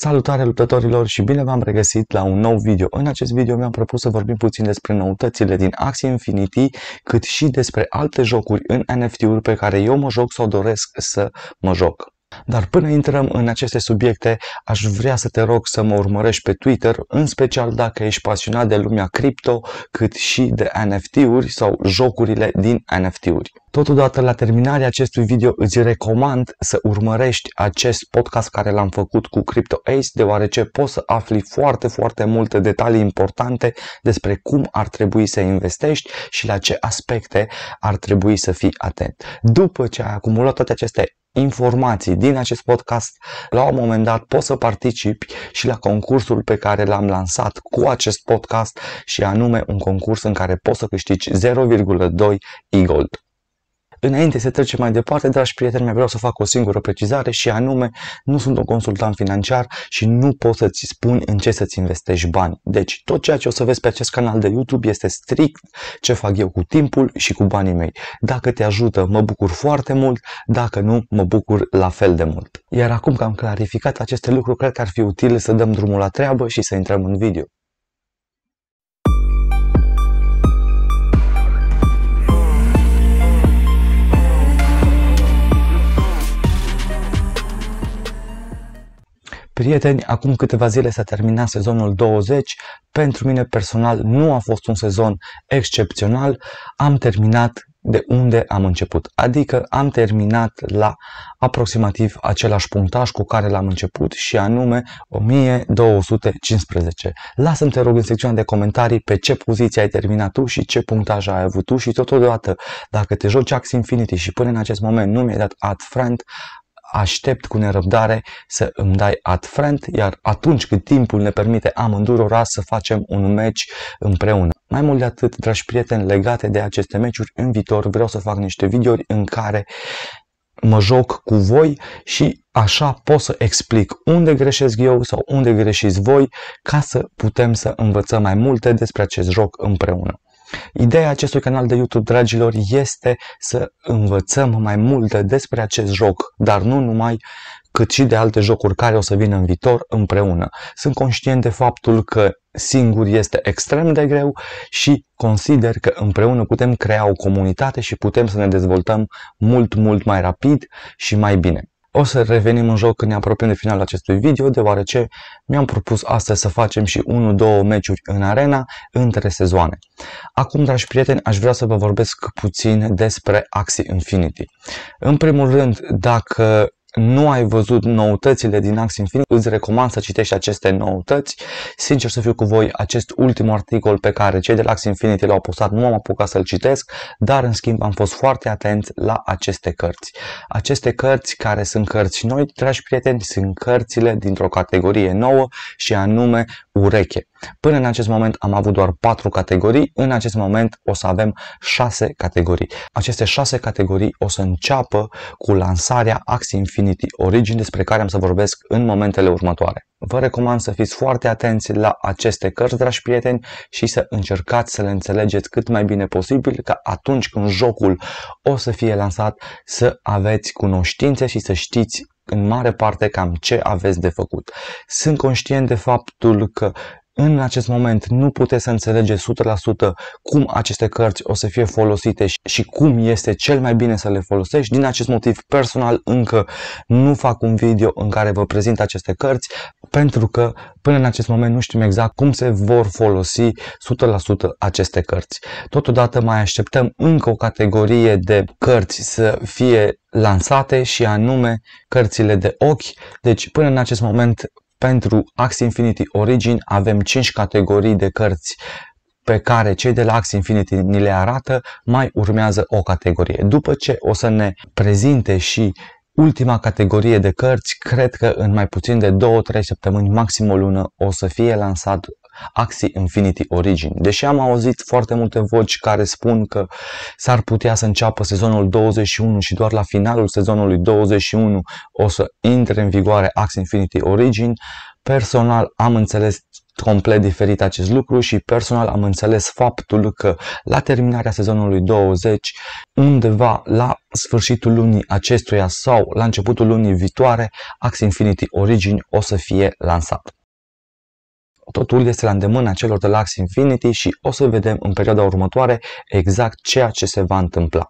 Salutare luptătorilor și bine v-am regăsit la un nou video. În acest video mi-am propus să vorbim puțin despre noutățile din Axie Infinity, cât și despre alte jocuri în NFT-uri pe care eu mă joc sau doresc să mă joc. Dar până intrăm în aceste subiecte, aș vrea să te rog să mă urmărești pe Twitter, în special dacă ești pasionat de lumea cripto, cât și de NFT-uri sau jocurile din NFT-uri. Totodată, la terminarea acestui video îți recomand să urmărești acest podcast care l-am făcut cu CryptoAce, deoarece poți să afli foarte, foarte multe detalii importante despre cum ar trebui să investești și la ce aspecte ar trebui să fii atent. După ce ai acumulat toate aceste informații din acest podcast. La un moment dat poți să participi și la concursul pe care l-am lansat cu acest podcast și anume un concurs în care poți să câștigi 0,2 e-gold. Înainte să trecem mai departe, dragi prieteni, mai vreau să fac o singură precizare și anume, nu sunt un consultant financiar și nu pot să-ți spun în ce să-ți investești bani. Deci, tot ceea ce o să vezi pe acest canal de YouTube este strict ce fac eu cu timpul și cu banii mei. Dacă te ajută, mă bucur foarte mult, dacă nu, mă bucur la fel de mult. Iar acum că am clarificat aceste lucruri, cred că ar fi util să dăm drumul la treabă și să intrăm în video. Prieteni, acum câteva zile s-a terminat sezonul 20. Pentru mine personal nu a fost un sezon excepțional. Am terminat de unde am început. Adică am terminat la aproximativ același punctaj cu care l-am început și anume 1215. Lasă-mi te rog în secțiunea de comentarii pe ce poziție ai terminat tu și ce punctaj ai avut tu și totodată dacă te joci Axie Infinity și până în acest moment nu mi-ai dat Ad Friend, aștept cu nerăbdare să îmi dai atfrent, iar atunci cât timpul ne permite amândurora să facem un meci împreună. Mai mult de atât, dragi prieteni, legate de aceste meciuri, în viitor vreau să fac niște videouri în care mă joc cu voi și așa pot să explic unde greșesc eu sau unde greșiți voi ca să putem să învățăm mai multe despre acest joc împreună. Ideea acestui canal de YouTube, dragilor, este să învățăm mai multe despre acest joc, dar nu numai cât și de alte jocuri care o să vină în viitor împreună. Sunt conștient de faptul că singur este extrem de greu și consider că împreună putem crea o comunitate și putem să ne dezvoltăm mult, mult mai rapid și mai bine. O să revenim în joc când ne apropiem de finalul acestui video, deoarece mi-am propus astăzi să facem și 1-2 meciuri în arena între sezoane. Acum, dragi prieteni, aș vrea să vă vorbesc puțin despre Axie Infinity. În primul rând, dacă nu ai văzut noutățile din Axie Infinity, îți recomand să citești aceste noutăți. Sincer să fiu cu voi, acest ultim articol pe care cei de la Axie Infinity l-au postat nu am apucat să-l citesc, dar în schimb am fost foarte atent la aceste cărți. Aceste cărți care sunt cărți noi, dragi prieteni, sunt cărțile dintr-o categorie nouă și anume ureche. Până în acest moment am avut doar 4 categorii, în acest moment o să avem 6 categorii. Aceste 6 categorii o să înceapă cu lansarea Axie Infinity Infinity Origin despre care am să vorbesc în momentele următoare. Vă recomand să fiți foarte atenți la aceste cărți, dragi prieteni, și să încercați să le înțelegeți cât mai bine posibil, ca atunci când jocul o să fie lansat să aveți cunoștințe și să știți în mare parte cam ce aveți de făcut. Sunt conștient de faptul că în acest moment nu puteți să înțelegeți 100% cum aceste cărți o să fie folosite și cum este cel mai bine să le folosești. Din acest motiv personal încă nu fac un video în care vă prezint aceste cărți pentru că până în acest moment nu știm exact cum se vor folosi 100% aceste cărți. Totodată mai așteptăm încă o categorie de cărți să fie lansate și anume cărțile de ochi. Deci până în acest moment pentru Axie Infinity Origin avem 5 categorii de cărți pe care cei de la Axie Infinity ni le arată, mai urmează o categorie. După ce o să ne prezinte și ultima categorie de cărți, cred că în mai puțin de 2-3 săptămâni, maxim o lună, o să fie lansat Axie Infinity Origin. Deși am auzit foarte multe voci care spun că s-ar putea să înceapă sezonul 21 și doar la finalul sezonului 21 o să intre în vigoare Axie Infinity Origin, personal am înțeles complet diferit acest lucru și personal am înțeles faptul că la terminarea sezonului 20, undeva la sfârșitul lunii acestuia sau la începutul lunii viitoare, Axie Infinity Origin o să fie lansat. Totul este la îndemâna celor de la Axie Infinity și o să vedem în perioada următoare exact ceea ce se va întâmpla.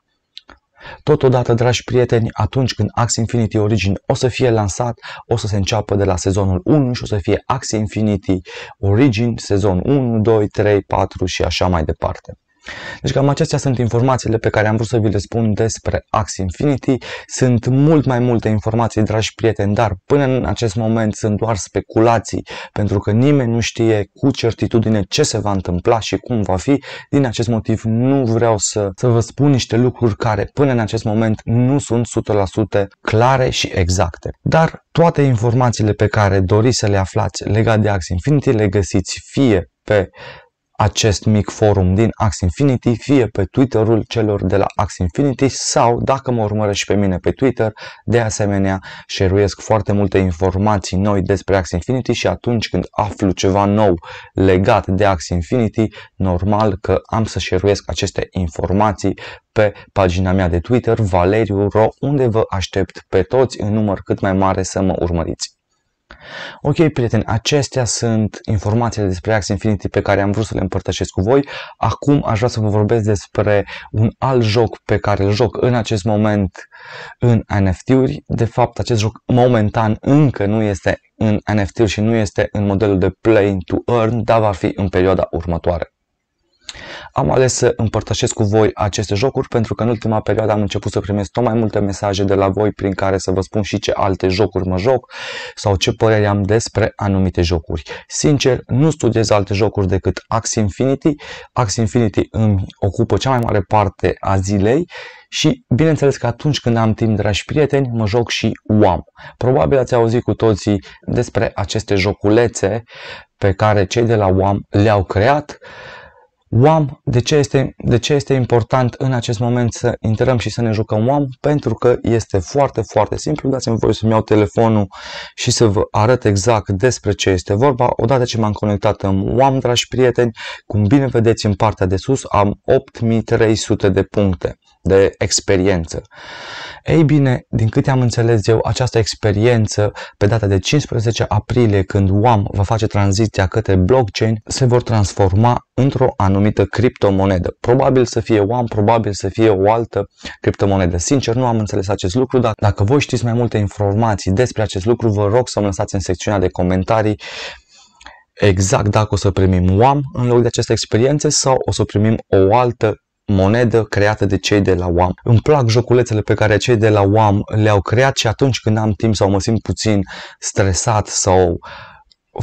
Totodată, dragi prieteni, atunci când Axie Infinity Origin o să fie lansat, o să se înceapă de la sezonul 1 și o să fie Axie Infinity Origin, sezon 1, 2, 3, 4 și așa mai departe. Deci cam acestea sunt informațiile pe care am vrut să vi le spun despre Axie Infinity. Sunt mult mai multe informații, dragi prieteni, dar până în acest moment sunt doar speculații, pentru că nimeni nu știe cu certitudine ce se va întâmpla și cum va fi. Din acest motiv nu vreau să, să vă spun niște lucruri care până în acest moment nu sunt 100% clare și exacte. Dar toate informațiile pe care doriți să le aflați legate de Axie Infinity le găsiți fie pe acest mic forum din Ax Infinity, fie pe Twitter-ul celor de la Ax Infinity sau, dacă mă urmărești pe mine pe Twitter, de asemenea, șeruiesc foarte multe informații noi despre Ax Infinity și atunci când aflu ceva nou legat de Ax Infinity, normal că am să șeruiesc aceste informații pe pagina mea de Twitter, Valeriu Ro, unde vă aștept pe toți în număr cât mai mare să mă urmăriți. Ok, prieteni, acestea sunt informațiile despre Axie Infinity pe care am vrut să le împărtășesc cu voi. Acum aș vrea să vă vorbesc despre un alt joc pe care îl joc în acest moment în NFT-uri. De fapt, acest joc momentan încă nu este în NFT-uri și nu este în modelul de play to earn, dar va fi în perioada următoare. Am ales să împărtășesc cu voi aceste jocuri pentru că în ultima perioadă am început să primesc tot mai multe mesaje de la voi prin care să vă spun și ce alte jocuri mă joc sau ce părere am despre anumite jocuri. Sincer, nu studiez alte jocuri decât Axie Infinity. Axie Infinity îmi ocupă cea mai mare parte a zilei și bineînțeles că atunci când am timp, dragi prieteni, mă joc și UAM. Probabil ați auzit cu toții despre aceste joculețe pe care cei de la UAM le-au creat. WAM, de ce, este, de ce este important în acest moment să intrăm și să ne jucăm WAM? Pentru că este foarte, foarte simplu. Dați-mi voie să-mi iau telefonul și să vă arăt exact despre ce este vorba. Odată ce m-am conectat în WAM, dragi prieteni, cum bine vedeți în partea de sus, am 8300 de puncte de experiență. Ei bine, din câte am înțeles eu, această experiență, pe data de 15 aprilie, când OAM va face tranziția către blockchain, se vor transforma într-o anumită criptomonedă. Probabil să fie OAM, probabil să fie o altă criptomonedă. Sincer, nu am înțeles acest lucru, dar dacă voi știți mai multe informații despre acest lucru, vă rog să-mi lăsați în secțiunea de comentarii exact dacă o să primim OAM în loc de această experiență sau o să primim o altă monedă creată de cei de la UAM. Îmi plac joculețele pe care cei de la UAM le-au creat și atunci când am timp sau mă simt puțin stresat sau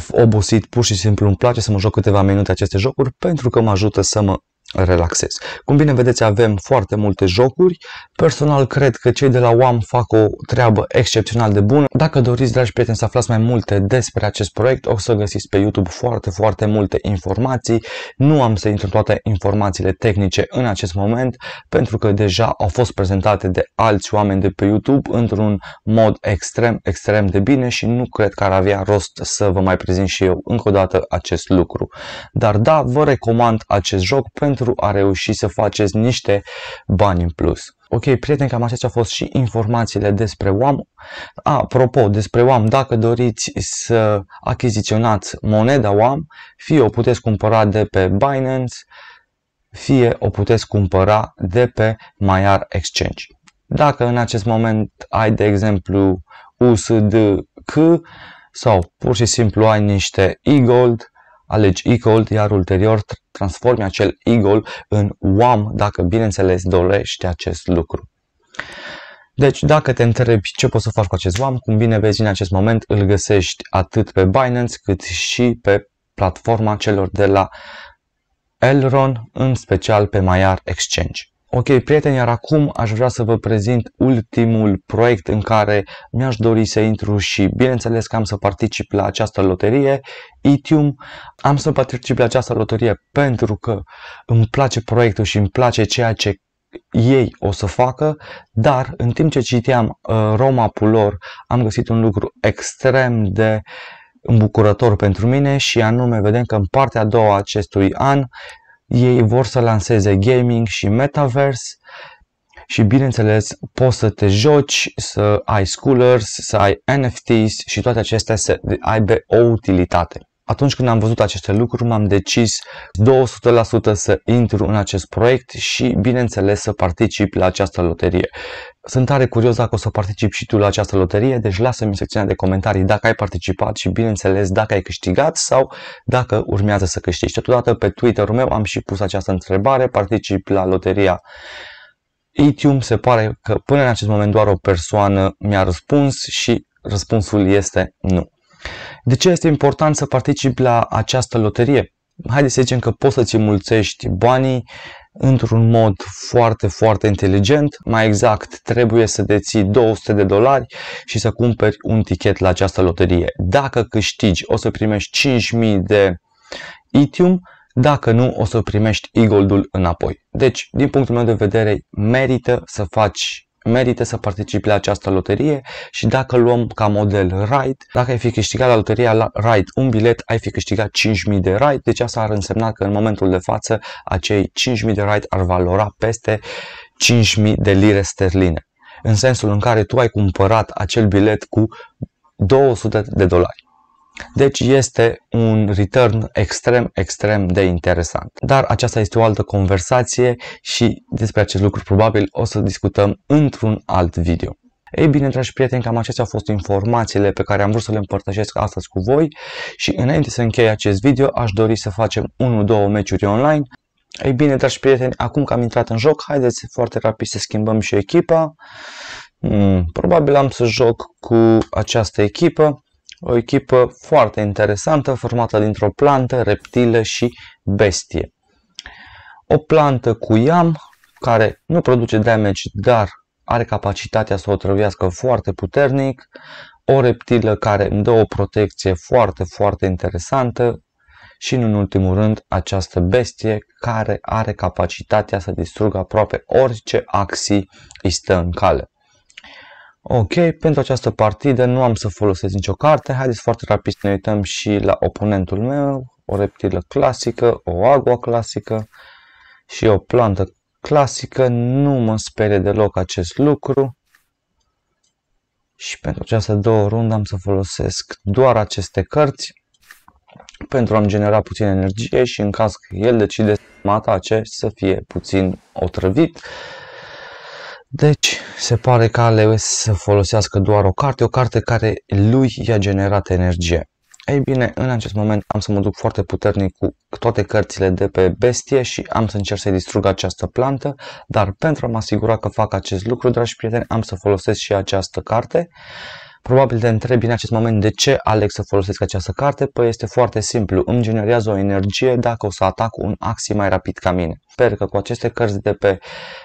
obosit, pur și simplu îmi place să mă joc câteva minute aceste jocuri pentru că mă ajută să mă relaxez. Cum bine vedeți, avem foarte multe jocuri. Personal, cred că cei de la OAM fac o treabă excepțional de bună. Dacă doriți, dragi prieteni, să aflați mai multe despre acest proiect, o să găsiți pe YouTube foarte, foarte multe informații. Nu am să intru toate informațiile tehnice în acest moment, pentru că deja au fost prezentate de alți oameni de pe YouTube într-un mod extrem, extrem de bine și nu cred că ar avea rost să vă mai prezint și eu încă o dată acest lucru. Dar da, vă recomand acest joc pentru pentru a reuși să faceți niște bani în plus. Ok, prieteni, cam acestea au fost și informațiile despre OAM. Apropo, despre OAM, dacă doriți să achiziționați moneda OAM, fie o puteți cumpăra de pe Binance, fie o puteți cumpăra de pe Maiar Exchange. Dacă în acest moment ai, de exemplu, USDC sau pur și simplu ai niște e-gold, alegi e-gold, iar ulterior transformi acel eagle în oam dacă bineînțeles dorești acest lucru. Deci dacă te întrebi ce poți să faci cu acest oam, cum bine vezi în acest moment îl găsești atât pe Binance cât și pe platforma celor de la Elron, în special pe Maiar Exchange. Ok, prieteni, iar acum aș vrea să vă prezint ultimul proiect în care mi-aș dori să intru și bineînțeles că am să particip la această loterie, Itium. Am să particip la această loterie pentru că îmi place proiectul și îmi place ceea ce ei o să facă, dar în timp ce citeam uh, Roma Pulor am găsit un lucru extrem de îmbucurător pentru mine și anume vedem că în partea a doua acestui an ei vor să lanseze gaming și metaverse și bineînțeles poți să te joci, să ai schoolers, să ai NFTs și toate acestea să aibă o utilitate. Atunci când am văzut aceste lucruri, m-am decis 200% să intru în acest proiect și, bineînțeles, să particip la această loterie. Sunt tare curios dacă o să particip și tu la această loterie, deci lasă-mi în secțiunea de comentarii dacă ai participat și, bineînțeles, dacă ai câștigat sau dacă urmează să câștigi. Totodată pe Twitter-ul meu am și pus această întrebare, particip la loteria Itium, se pare că până în acest moment doar o persoană mi-a răspuns și răspunsul este nu. De ce este important să participi la această loterie? Haideți să zicem că poți să-ți mulțești banii într-un mod foarte, foarte inteligent. Mai exact, trebuie să deții 200 de dolari și să cumperi un tichet la această loterie. Dacă câștigi, o să primești 5.000 de Itium, dacă nu, o să primești e înapoi. Deci, din punctul meu de vedere, merită să faci merită să participi la această loterie și dacă luăm ca model Ride, dacă ai fi câștigat la loteria la Ride un bilet, ai fi câștigat 5.000 de Ride, deci asta ar însemna că în momentul de față acei 5.000 de Ride ar valora peste 5.000 de lire sterline, în sensul în care tu ai cumpărat acel bilet cu 200 de dolari. Deci este un return extrem, extrem de interesant. Dar aceasta este o altă conversație și despre acest lucru probabil o să discutăm într-un alt video. Ei bine, dragi prieteni, cam acestea au fost informațiile pe care am vrut să le împărtășesc astăzi cu voi și înainte să închei acest video aș dori să facem 1-2 meciuri online. Ei bine, dragi prieteni, acum că am intrat în joc, haideți foarte rapid să schimbăm și echipa. Hmm, probabil am să joc cu această echipă o echipă foarte interesantă formată dintr-o plantă, reptilă și bestie. O plantă cu iam care nu produce damage, dar are capacitatea să o trăvească foarte puternic, o reptilă care îmi dă o protecție foarte, foarte interesantă și, în ultimul rând, această bestie care are capacitatea să distrugă aproape orice axii îi stă în cale. Ok, pentru această partidă nu am să folosesc nicio carte, haideți foarte rapid să ne uităm și la oponentul meu, o reptilă clasică, o agua clasică și o plantă clasică, nu mă sperie deloc acest lucru. Și pentru această două runde am să folosesc doar aceste cărți pentru a-mi genera puțin energie și în caz că el decide să mă atace să fie puțin otrăvit. Deci se pare că a ales să folosească doar o carte, o carte care lui i-a generat energie. Ei bine, în acest moment am să mă duc foarte puternic cu toate cărțile de pe bestie și am să încerc să-i distrug această plantă, dar pentru a mă asigura că fac acest lucru, dragi prieteni, am să folosesc și această carte. Uh, Probabil te întrebi în acest moment de ce aleg să folosesc această carte, păi este foarte simplu, îmi generează o energie dacă o să atac un axi mai rapid ca mine. Sper că cu aceste cărți de pe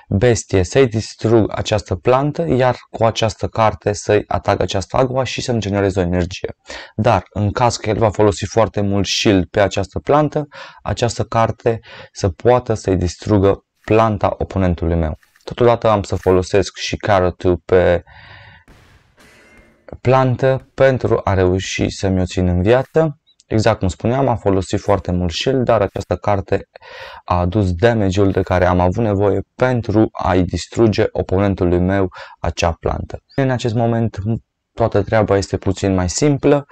bestie să-i distrug această plantă, iar cu această carte să-i atac această agua și să-mi generez o energie. Dar în caz că el va folosi foarte mult shield pe această plantă, această carte să poată să-i distrugă planta oponentului meu. Totodată am să folosesc și carrot pe plantă pentru a reuși să mi-o țin în viață. Exact cum spuneam, am folosit foarte mult shield, dar această carte a adus damage-ul de care am avut nevoie pentru a-i distruge oponentului meu acea plantă. În acest moment toată treaba este puțin mai simplă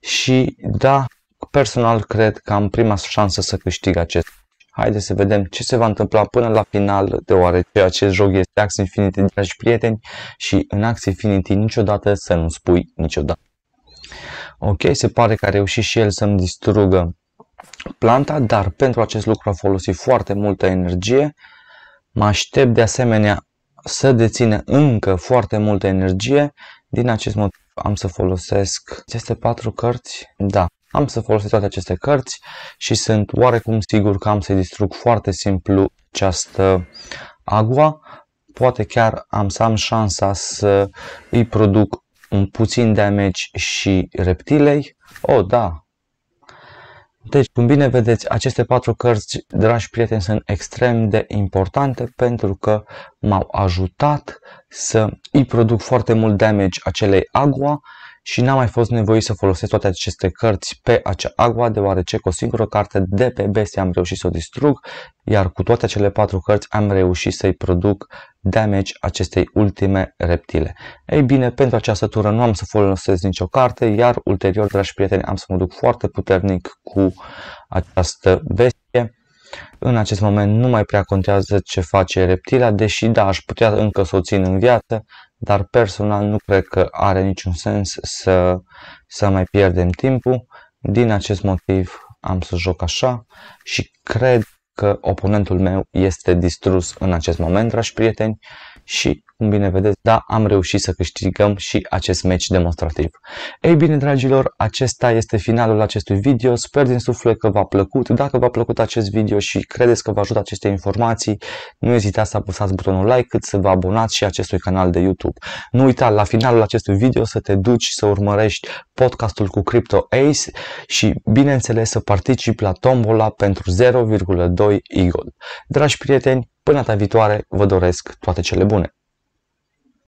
și da, personal cred că am prima șansă să câștig acest Haideți să vedem ce se va întâmpla până la final, deoarece acest joc este Axie Infinity, dragi prieteni, și în Axie Infinity niciodată să nu spui niciodată. Ok, se pare că a reușit și el să-mi distrugă planta, dar pentru acest lucru a folosit foarte multă energie. Mă aștept de asemenea să dețină încă foarte multă energie. Din acest motiv am să folosesc aceste patru cărți. Da, am să folosesc toate aceste cărți și sunt oarecum sigur că am să distrug foarte simplu această agua. Poate chiar am să am șansa să îi produc un puțin damage și reptilei. Oh, da! Deci, cum bine vedeți, aceste patru cărți, dragi prieteni, sunt extrem de importante pentru că m-au ajutat să îi produc foarte mult damage acelei agua și n-am mai fost nevoit să folosesc toate aceste cărți pe acea agua, deoarece cu o singură carte de pe bestie am reușit să o distrug, iar cu toate cele patru cărți am reușit să-i produc damage acestei ultime reptile. Ei bine, pentru această tură nu am să folosesc nicio carte, iar ulterior, dragi prieteni, am să mă duc foarte puternic cu această bestie. În acest moment nu mai prea contează ce face reptila, deși da, aș putea încă să o țin în viață, dar personal nu cred că are niciun sens să, să mai pierdem timpul. Din acest motiv am să joc așa și cred că oponentul meu este distrus în acest moment, dragi prieteni, și cum bine vedeți, da, am reușit să câștigăm și acest meci demonstrativ. Ei bine, dragilor, acesta este finalul acestui video. Sper din suflet că v-a plăcut. Dacă v-a plăcut acest video și credeți că vă ajută aceste informații, nu ezitați să apăsați butonul like, cât să vă abonați și acestui canal de YouTube. Nu uita, la finalul acestui video să te duci să urmărești podcastul cu Crypto Ace și, bineînțeles, să participi la tombola pentru 0,2 Eagle. Dragi prieteni, până data viitoare, vă doresc toate cele bune!